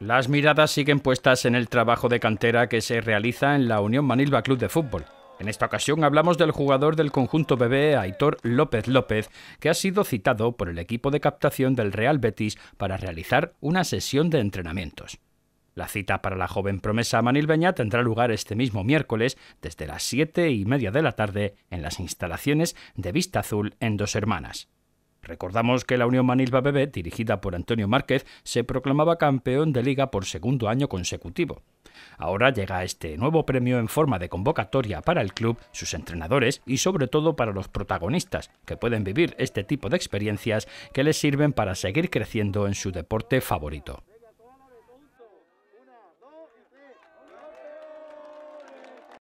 Las miradas siguen puestas en el trabajo de cantera que se realiza en la Unión Manilva Club de Fútbol. En esta ocasión hablamos del jugador del conjunto bebé Aitor López López, que ha sido citado por el equipo de captación del Real Betis para realizar una sesión de entrenamientos. La cita para la joven promesa manilbeña tendrá lugar este mismo miércoles desde las 7 y media de la tarde en las instalaciones de Vista Azul en Dos Hermanas. Recordamos que la Unión Manilva Bebé, dirigida por Antonio Márquez, se proclamaba campeón de liga por segundo año consecutivo. Ahora llega este nuevo premio en forma de convocatoria para el club, sus entrenadores y sobre todo para los protagonistas, que pueden vivir este tipo de experiencias que les sirven para seguir creciendo en su deporte favorito.